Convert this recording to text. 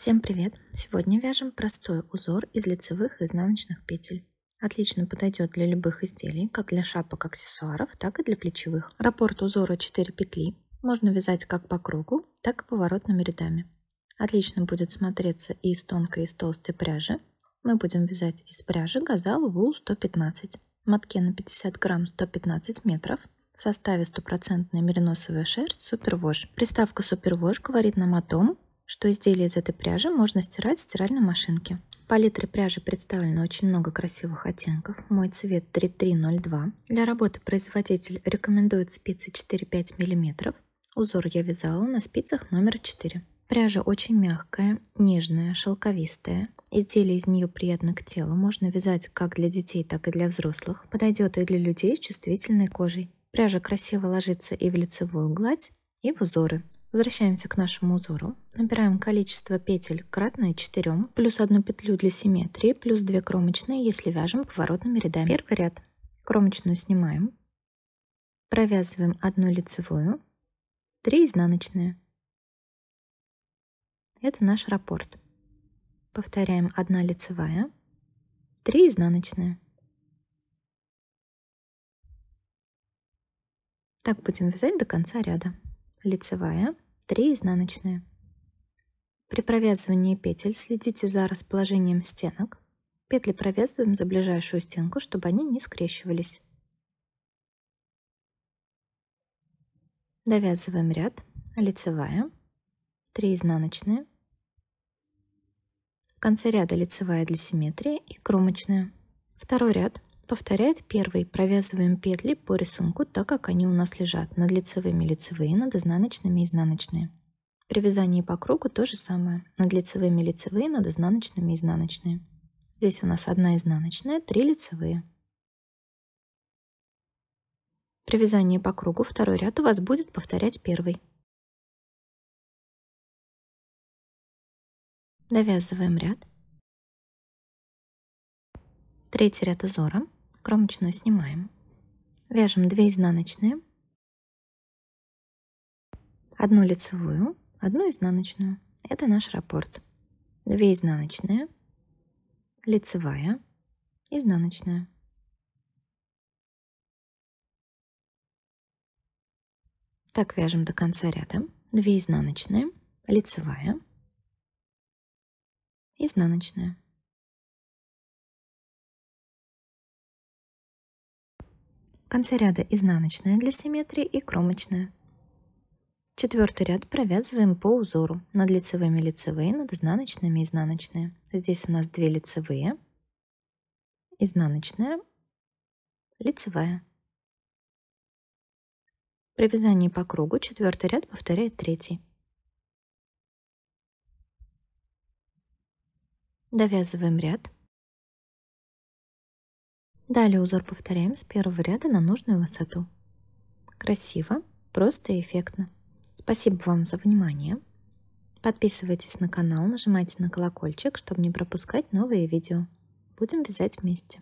Всем привет! Сегодня вяжем простой узор из лицевых и изнаночных петель. Отлично подойдет для любых изделий, как для шапок аксессуаров, так и для плечевых. Раппорт узора 4 петли. Можно вязать как по кругу, так и поворотными рядами. Отлично будет смотреться и из тонкой, и из толстой пряжи. Мы будем вязать из пряжи газал вул 115. Матке на 50 грамм 115 метров. В составе стопроцентная мериносовая шерсть Супервош. Приставка Супервош говорит нам о том, что изделия из этой пряжи можно стирать в стиральной машинке. В палитре пряжи представлено очень много красивых оттенков. Мой цвет 3302. Для работы производитель рекомендует спицы 4-5 мм. Узор я вязала на спицах номер 4. Пряжа очень мягкая, нежная, шелковистая. Изделие из нее приятно к телу. Можно вязать как для детей, так и для взрослых. Подойдет и для людей с чувствительной кожей. Пряжа красиво ложится и в лицевую гладь, и в узоры. Возвращаемся к нашему узору. Набираем количество петель кратное 4, плюс одну петлю для симметрии, плюс 2 кромочные, если вяжем поворотными рядами. Первый ряд. Кромочную снимаем. Провязываем одну лицевую, 3 изнаночные. Это наш раппорт. Повторяем 1 лицевая, 3 изнаночные. Так будем вязать до конца ряда лицевая, 3 изнаночные. При провязывании петель следите за расположением стенок. Петли провязываем за ближайшую стенку, чтобы они не скрещивались. Довязываем ряд, лицевая, 3 изнаночные. В конце ряда лицевая для симметрии и кромочная. Второй ряд Повторяет первый. Провязываем петли по рисунку так, как они у нас лежат. Над лицевыми лицевые, над изнаночными изнаночные. При вязании по кругу то же самое. Над лицевыми лицевые, над изнаночными изнаночные. Здесь у нас одна изнаночная, 3 лицевые. При вязании по кругу второй ряд у вас будет повторять первый. Довязываем ряд. Третий ряд узора кромочную снимаем. Вяжем 2 изнаночные, одну лицевую, одну изнаночную. Это наш раппорт. 2 изнаночные, лицевая, изнаночная. Так вяжем до конца ряда. 2 изнаночные, лицевая, изнаночная. конце ряда изнаночная для симметрии и кромочная. Четвертый ряд провязываем по узору над лицевыми лицевые, над изнаночными изнаночные. Здесь у нас 2 лицевые, изнаночная, лицевая. При вязании по кругу четвертый ряд повторяет третий. Довязываем ряд. Далее узор повторяем с первого ряда на нужную высоту. Красиво, просто и эффектно. Спасибо вам за внимание. Подписывайтесь на канал, нажимайте на колокольчик, чтобы не пропускать новые видео. Будем вязать вместе.